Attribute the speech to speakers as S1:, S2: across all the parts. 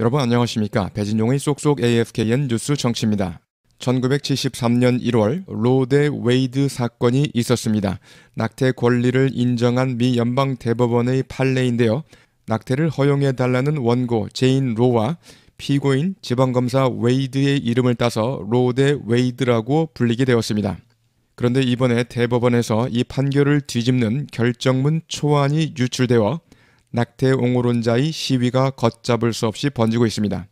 S1: 여러분 안녕하십니까. 배진용의 쏙쏙 AFKN 뉴스 정치입니다. 1973년 1월 로데 웨이드 사건이 있었습니다. 낙태 권리를 인정한 미 연방 대법원의 판례인데요. 낙태를 허용해 달라는 원고 제인 로와 피고인 지방검사 웨이드의 이름을 따서 로데 웨이드라고 불리게 되었습니다. 그런데 이번에 대법원에서 이 판결을 뒤집는 결정문 초안이 유출되어 낙태 옹호론자의 시위가 걷잡을 수 없이 번지고 있습니다.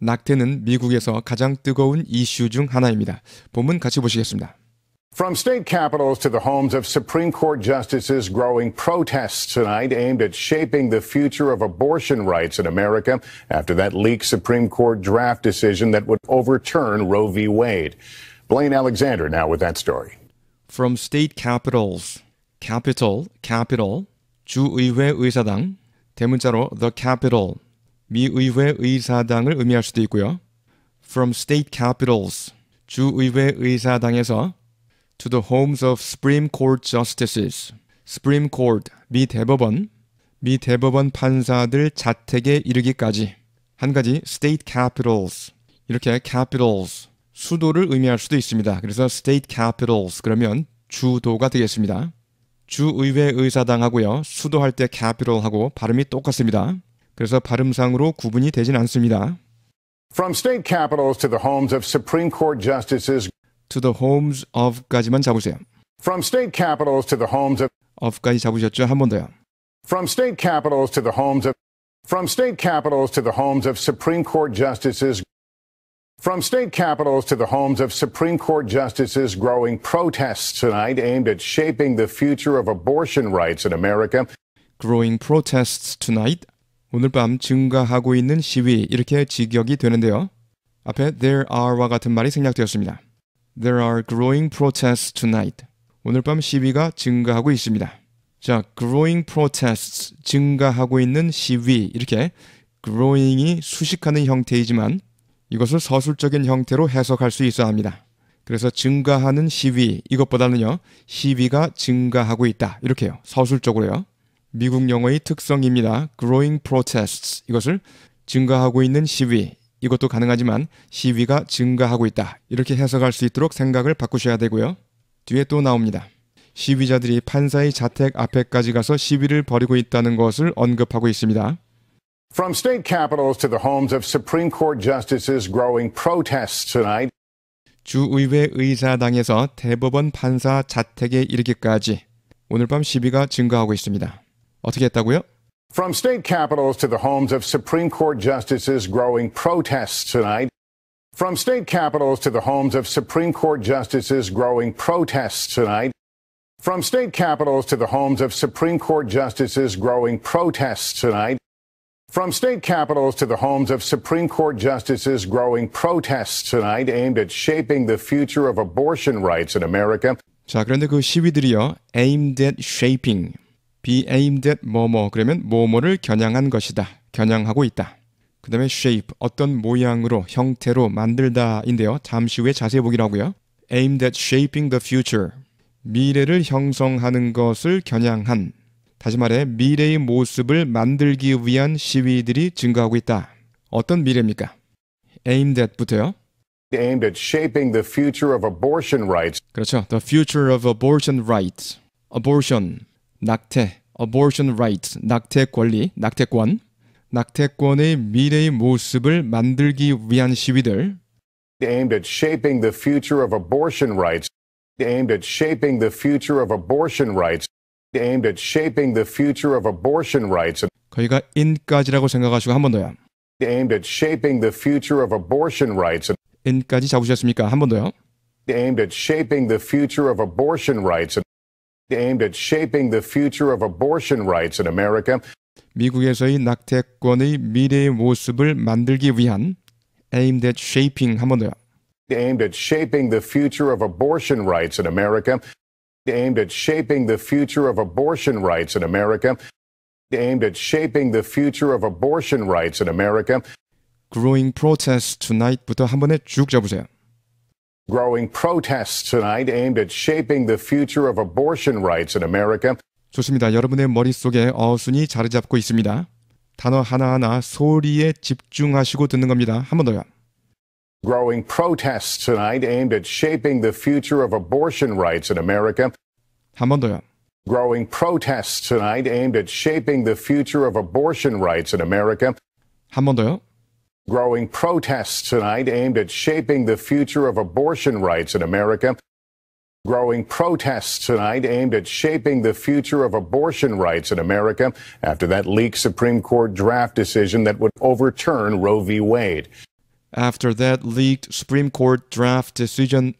S1: 낙태는 미국에서 가장 뜨거운 이슈 중 하나입니다. 본문 같이 보시겠습니다.
S2: From state capitals to the homes of Supreme Court justices, growing protests tonight aimed at shaping the future of abortion rights in America after that leaked Supreme Court draft decision that would overturn Roe v. Wade. Blaine Alexander now with that story.
S1: From state capitals, capital, capital, 주의회 의사당, 대문자로 the capital, 미의회 의사당을 의미할 수도 있고요. From state capitals, 주의회 의사당에서 to the homes of Supreme Court justices, Supreme Court, 미 대법원, 미 대법원 판사들 자택에 이르기까지 한 가지 state capitals, 이렇게 capitals, 수도를 의미할 수도 있습니다. 그래서 state capitals 그러면 주도가 되겠습니다. 주의회 의사당하고요. 수도할 때 capital하고 발음이 똑같습니다. 그래서 발음상으로 구분이 되진 않습니다. From state
S2: capitals to the homes of Supreme Court justices to the homes
S1: of까지만
S2: 잡으세요. From state capitals to the homes of of까지 잡으셨죠? 한 번 더요. From state capitals to the homes of From state capitals to the homes of Supreme Court justices From state capitals to the homes of Supreme Court justices, growing protests tonight aimed at shaping the future of abortion rights in America.
S1: Growing protests tonight. 오늘 밤 증가하고 있는 시위 이렇게 직역이 되는데요. 앞에 there are와 같은 말이 생략되었습니다. There are growing protests tonight. 오늘 밤 시위가 증가하고 있습니다. 자, growing protests 증가하고 있는 시위 이렇게 growing이 수식하는 형태이지만 이것을 서술적인 형태로 해석할 수 있어야 합니다. 그래서 증가하는 시위 이것보다는요 시위가 증가하고 있다 이렇게요 서술적으로요 미국 영어의 특성입니다. Growing protests 이것을 증가하고 있는 시위 이것도 가능하지만 시위가 증가하고 있다 이렇게 해석할 수 있도록 생각을 바꾸셔야 되고요 뒤에 또 나옵니다. 시위자들이 판사의 자택 앞에까지 가서 시위를 벌이고 있다는 것을 언급하고 있습니다.
S2: From state capitals to the homes of Supreme Court justices growing
S1: protests tonight. 주 의회 의사당에서 대법원 판사 자택에 이르기까지 오늘 밤 시비가 증가하고 있습니다. 어떻게 했다고요?
S2: From state capitals to the homes of Supreme Court justices growing protests tonight. From state capitals to the homes of Supreme Court justices growing protests tonight. From state capitals to the homes of Supreme Court justices growing protests tonight. From state capitals to the homes of Supreme Court justices, growing protests tonight aimed at shaping the future of abortion rights in America.
S1: 자, 그런데 그 시위들이요. aimed at shaping. be aimed at 뭐뭐 그러면 뭐뭐를 겨냥한 것이다. 겨냥하고 있다. 그다음에 shape 어떤 모양으로 형태로 만들다인데요. 잠시 후에 자세히 보기라고요. aimed at shaping the future. 미래를 형성하는 것을 겨냥한 다시 말해 미래의 모습을 만들기 위한 시위들이 증가하고 있다. 어떤 미래입니까? aimed at부터요.
S2: aimed at shaping the future of abortion rights.
S1: 그렇죠. the future of abortion rights. abortion 낙태, abortion rights 낙태 권리, 낙태권. 낙태권의 미래의 모습을 만들기 위한 시위들.
S2: aimed at shaping the future of abortion rights. aimed at shaping the future of abortion rights. aimed at shaping the future of abortion rights.
S1: 거기가 in까지라고 생각하시고 한 번 더요.
S2: aimed at shaping the future of abortion
S1: rights. in까지 잡으셨습니까? 한 번 더요.
S2: aimed at shaping the future of abortion rights. aimed at shaping the future of abortion rights in America.
S1: 미국에서의 낙태권의 미래의 모습을 만들기 위한 aimed at shaping 한 번 더요.
S2: aimed at shaping the future of abortion rights in America. aimed at shaping the future of abortion rights in America. aimed at shaping the future of abortion rights in America.
S1: Growing protests tonight부터 한 번에 쭉 잡으세요.
S2: Growing protests tonight aimed at shaping the future of abortion rights in America.
S1: 좋습니다. 여러분의 머릿속에 어순이 자리 잡고 있습니다. 단어 하나하나 소리에 집중하시고 듣는 겁니다. 한 번 더요.
S2: Growing protests tonight aimed at shaping the future of abortion rights in America. 한 Growing protests tonight aimed at shaping the future of abortion rights in America. 한 Growing protests tonight aimed at shaping the future of abortion rights in America. Growing protests tonight aimed at shaping the future of abortion rights in America after that leaked Supreme Court draft decision that would overturn Roe v. Wade.
S1: After that leaked Supreme Court draft decision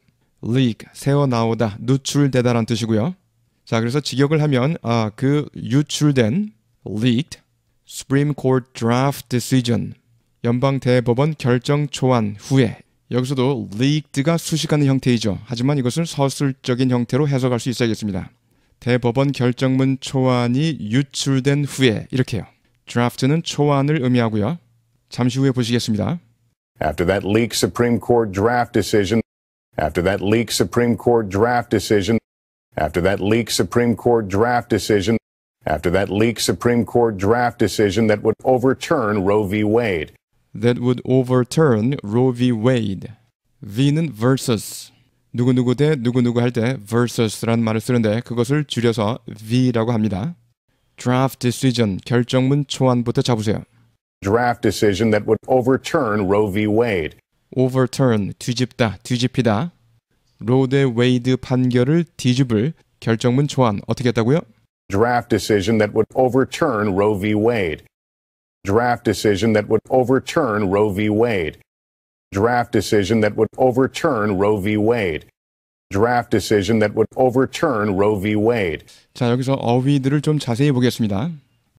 S1: leak 새어 나오다 누출되다란 뜻이고요. 자 그래서 직역을 하면 아, 그 유출된 leaked Supreme Court draft decision 연방 대법원 결정 초안 후에 여기서도 leaked가 수식하는 형태이죠. 하지만 이것을 서술적인 형태로 해석할 수 있어야겠습니다. 대법원 결정문 초안이 유출된 후에 이렇게요. d r a f t 는 초안을 의미하고요. 잠시 후에 보시겠습니다.
S2: after that leaked Supreme Court draft decision, after that leaked Supreme Court draft decision, after that leaked Supreme Court draft decision, after that leaked Supreme Court draft decision that would overturn Roe v. Wade.
S1: That would overturn Roe v. Wade. V는 versus. 누구누구 대 누구누구 할 때 versus라는 말을 쓰는데 그것을 줄여서 V라고 합니다. draft decision 결정문 초안부터 잡으세요
S2: draft decision that would overturn Roe v. Wade.
S1: overturn 뒤집다 뒤집히다 로데 웨이드 판결을 뒤집을 결정문 초안 어떻게 했다고요?
S2: draft decision that would overturn Roe v. Wade. draft decision that would overturn Roe v. Wade. draft decision that would overturn Roe v. Wade. draft decision that would overturn
S1: Roe v. Wade. 자, 여기서 어휘들을 좀 자세히 보겠습니다.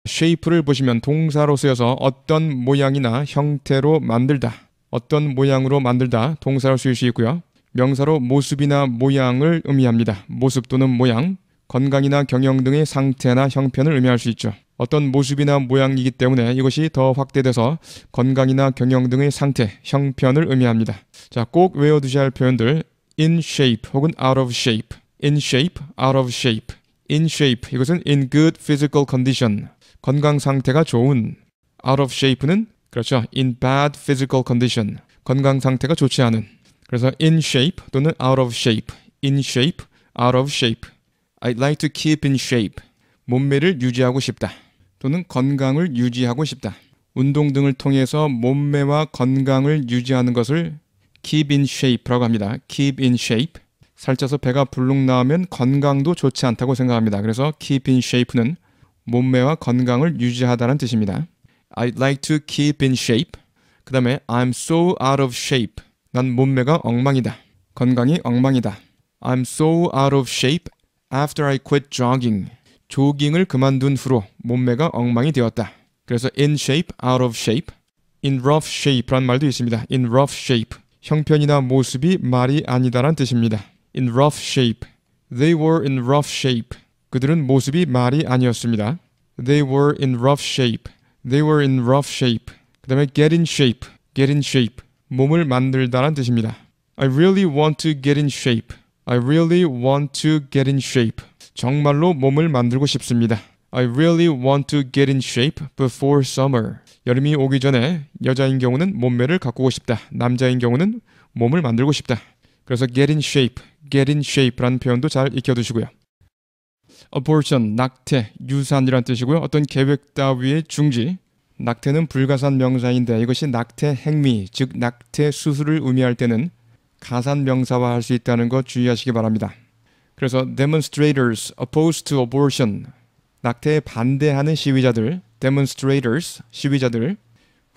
S1: shape를 보시면 동사로 쓰여서 어떤 모양이나 형태로 만들다, 어떤 모양으로 만들다 동사로 쓰일 수 있고요. 명사로 모습이나 모양을 의미합니다. 모습 또는 모양, 건강이나 경영 등의 상태나 형편을 의미할 수 있죠. 어떤 모습이나 모양이기 때문에 이것이 더 확대돼서 건강이나 경영 등의 상태, 형편을 의미합니다. 자, 꼭 외워두셔야 할 표현들 in shape 혹은 out of shape, in shape, out of shape, in shape 이것은 in good physical condition 건강 상태가 좋은 out of shape는 그렇죠. in bad physical condition 건강 상태가 좋지 않은 그래서 in shape 또는 out of shape in shape out of shape I'd like to keep in shape 몸매를 유지하고 싶다 또는 건강을 유지하고 싶다 운동 등을 통해서 몸매와 건강을 유지하는 것을 keep in shape라고 합니다. keep in shape 살쪄서 배가 불룩 나오면 건강도 좋지 않다고 생각합니다. 그래서 keep in shape는 몸매와 건강을 유지하다는 뜻입니다. I'd like to keep in shape. 그 다음에 I'm so out of shape. 난 몸매가 엉망이다. 건강이 엉망이다. I'm so out of shape after I quit jogging. 조깅을 그만둔 후로 몸매가 엉망이 되었다. 그래서 in shape, out of shape, in rough shape란 말도 있습니다. in rough shape. 형편이나 모습이 말이 아니다란 뜻입니다. in rough shape. They were in rough shape. 그들은 모습이 말이 아니었습니다. They were in rough shape. They were in rough shape. 그 다음에 get in shape. Get in shape. 몸을 만들다란 뜻입니다. I really want to get in shape. I really want to get in shape. 정말로 몸을 만들고 싶습니다. I really want to get in shape before summer. 여름이 오기 전에 여자인 경우는 몸매를 가꾸고 싶다. 남자인 경우는 몸을 만들고 싶다. 그래서 get in shape, get in shape라는 표현도 잘 익혀두시고요. abortion 낙태, 유산이란 뜻이고요. 어떤 계획 따위의 중지. 낙태는 불가산 명사인데 이것이 낙태 행위, 즉 낙태 수술을 의미할 때는 가산 명사화할 수 있다는 거 주의하시기 바랍니다. 그래서 demonstrators opposed to abortion 낙태에 반대하는 시위자들 demonstrators 시위자들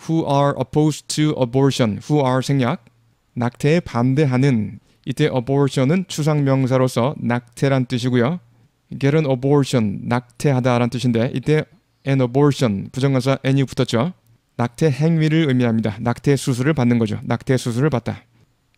S1: who are opposed to abortion who are 생략 낙태에 반대하는 이때 abortion은 추상명사로서 낙태란 뜻이고요. get an abortion 낙태하다라는 뜻인데 이때 an abortion 부정관사 n이 붙었죠. 낙태 행위를 의미합니다. 낙태 수술을 받는 거죠. 낙태 수술을 받다.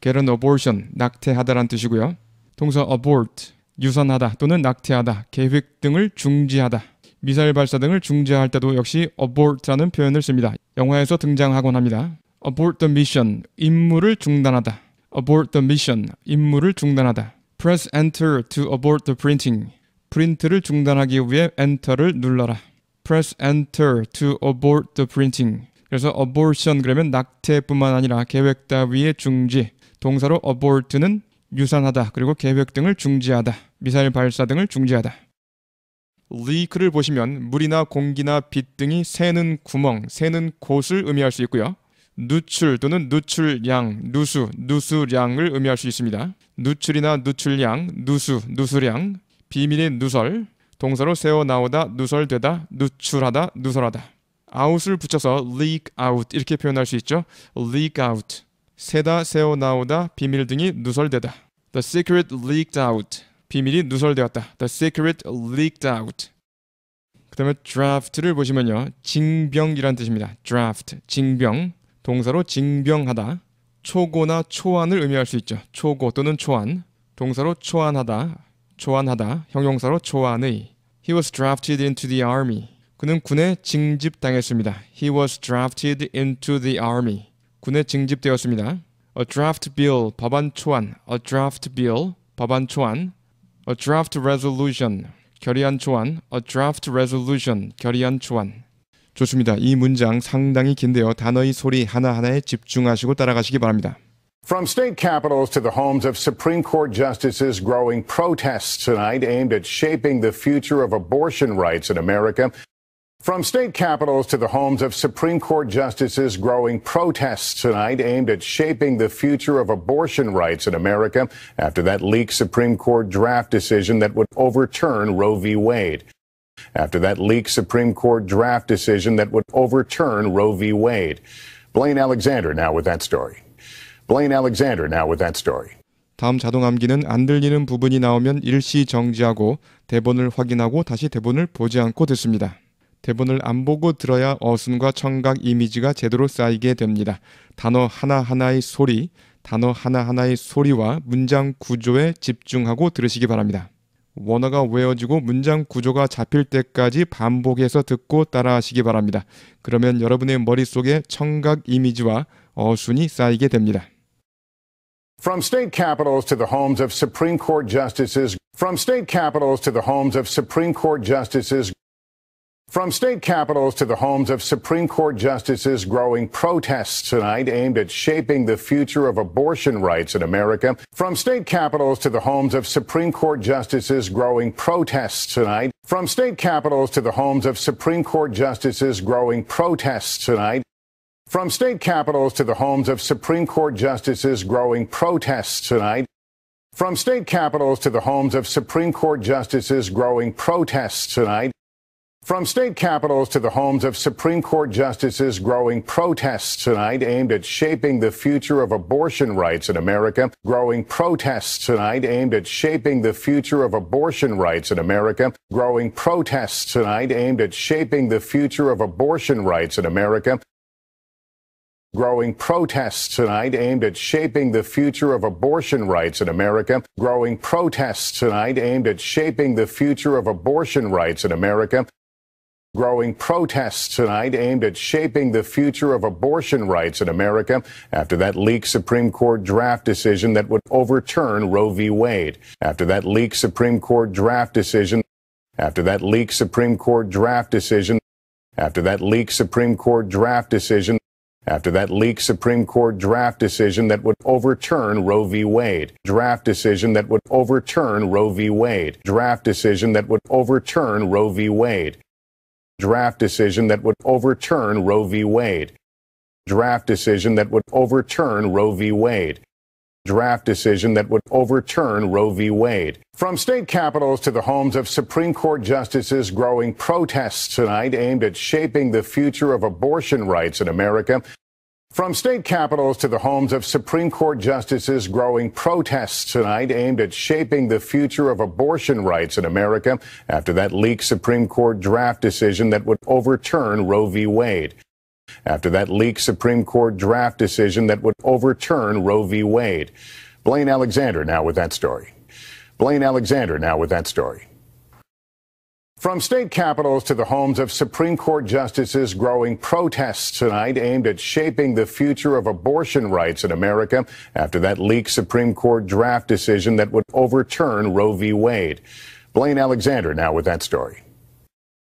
S1: get an abortion 낙태하다라는 뜻이고요. 동사 abort 유산하다 또는 낙태하다 계획 등을 중지하다 미사일 발사 등을 중지할 때도 역시 abort라는 표현을 씁니다. 영화에서 등장하곤 합니다. abort the mission 임무를 중단하다 abort the mission 임무를 중단하다 press enter to abort the printing 프린트를 중단하기 위해 엔터를 눌러라. Press Enter to abort the printing. 그래서 abortion 그러면 낙태뿐만 아니라 계획 따위의 중지. 동사로 abort는 유산하다. 그리고 계획 등을 중지하다. 미사일 발사 등을 중지하다. leak를 보시면 물이나 공기나 빛 등이 새는 구멍, 새는 곳을 의미할 수 있고요. 누출 또는 누출량, 누수, 누수량을 의미할 수 있습니다. 누출이나 누출량, 누수, 누수량, 비밀의 누설, 동사로 세워 나오다, 누설되다, 누출하다, 누설하다. 아웃을 붙여서 leak out 이렇게 표현할 수 있죠. leak out. 세다, 세워 나오다, 비밀 등이 누설되다. The secret leaked out. 비밀이 누설되었다. The secret leaked out. 그 다음에 draft를 보시면요. 징병이란 뜻입니다. draft, 징병. 동사로 징병하다. 초고나 초안을 의미할 수 있죠. 초고 또는 초안. 동사로 초안하다. 조안하다 형용사로 조안의 He was drafted into the army. 그는 군에 징집당했습니다. He was drafted into the army. 군에 징집되었습니다. A draft bill 법안 초안 A draft bill 법안 초안 A draft resolution 결의안 초안 A draft resolution 결의안 초안 좋습니다. 이 문장 상당히 긴데요. 단어의 소리 하나하나에 집중하시고 따라가시기 바랍니다.
S2: From state capitals to the homes of Supreme Court justices, growing protests tonight aimed at shaping the future of abortion rights in America. From state capitals to the homes of Supreme Court justices, growing protests tonight aimed at shaping the future of abortion rights in America after that leaked Supreme Court draft decision that would overturn Roe v. Wade. After that leaked Supreme Court draft decision that would overturn Roe v. Wade. Blaine Alexander now with that story. Blaine Alexander now with that story.
S1: 다음 자동암기는 안 들리는 부분이 나오면 일시 정지하고 대본을 확인하고 다시 대본을 보지 않고 듣습니다. 대본을 안 보고 들어야 어순과 청각 이미지가 제대로 쌓이게 됩니다. 단어 하나하나의 소리, 단어 하나하나의 소리와 문장 구조에 집중하고 들으시기 바랍니다. 원어가 외워지고 문장 구조가 잡힐 때까지 반복해서 듣고 따라하시기 바랍니다. 그러면 여러분의 머릿속에 청각 이미지와 어순이 쌓이게 됩니다.
S2: From state capitals to the homes of Supreme Court justices, from state capitals to the homes of Supreme Court justices, from state capitals to the homes of Supreme Court justices, growing protests tonight aimed at shaping the future of abortion rights in America. From state capitals to the homes of Supreme Court justices, growing protests tonight. From state capitals to the homes of Supreme Court justices, growing protests tonight. From state capitals to the homes of Supreme Court justices growing protests tonight. From state capitals to the homes of Supreme Court justices growing protests tonight. From state capitals to the homes of Supreme Court justices growing protests tonight aimed at shaping the future of abortion rights in America. Growing protests tonight aimed at shaping the future of abortion rights in America. Growing protests tonight aimed at shaping the future of abortion rights in America. Growing protests tonight aimed at shaping the future of abortion rights in America. Growing protests tonight aimed at shaping the future of abortion rights in America. Growing protests tonight aimed at shaping the future of abortion rights in America after that leaked Supreme Court draft decision that would overturn Roe v. Wade. After that leaked Supreme Court draft decision. After that leaked Supreme Court draft decision. After that leaked Supreme Court draft decision after that leaked Supreme Court draft decision that would overturn Roe v. Wade. Draft decision that would overturn Roe v. Wade. Draft decision that would overturn Roe v. Wade. Draft decision that would overturn Roe v. Wade. Draft decision that would overturn Roe v. Wade draft decision that would overturn Roe v. Wade. From state capitals to the homes of Supreme Court justices, growing protests tonight aimed at shaping the future of abortion rights in America. From state capitals to the homes of Supreme Court justices, growing protests tonight aimed at shaping the future of abortion rights in America after that leaked Supreme Court draft decision that would overturn Roe v. Wade after that leaked Supreme Court draft decision that would overturn Roe v. Wade. Blaine Alexander now with that story. Blaine Alexander now with that story. From state capitals to the homes of Supreme Court justices, growing protests tonight aimed at shaping the future of abortion rights in America after that leaked Supreme Court draft decision that would overturn Roe v. Wade. Blaine Alexander now with that story.